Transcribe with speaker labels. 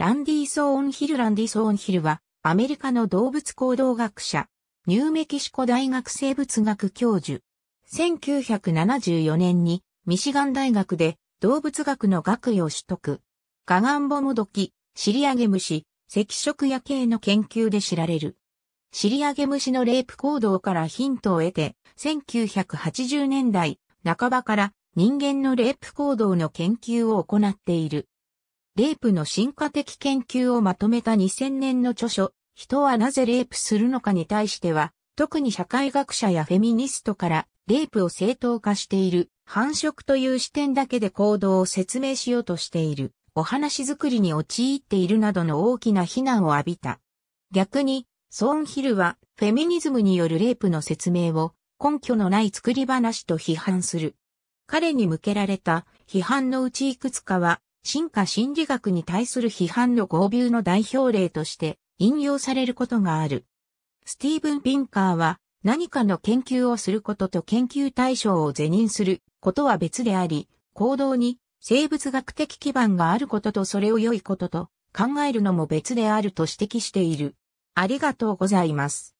Speaker 1: ランディ・ソーンヒルランディ・ソーンヒルは、アメリカの動物行動学者、ニューメキシコ大学生物学教授。1974年に、ミシガン大学で動物学の学位を取得。ガガンボモドキ、シリアゲムシ、赤色野系の研究で知られる。シリアゲムシのレイプ行動からヒントを得て、1980年代半ばから人間のレイプ行動の研究を行っている。レイプの進化的研究をまとめた2000年の著書、人はなぜレイプするのかに対しては、特に社会学者やフェミニストから、レイプを正当化している、繁殖という視点だけで行動を説明しようとしている、お話作りに陥っているなどの大きな非難を浴びた。逆に、ソーンヒルは、フェミニズムによるレイプの説明を、根拠のない作り話と批判する。彼に向けられた批判のうちいくつかは、進化心理学に対する批判の合流の代表例として引用されることがある。スティーブン・ピンカーは何かの研究をすることと研究対象を是認することは別であり、行動に生物学的基盤があることとそれを良いことと考えるのも別であると指摘している。ありがとうございます。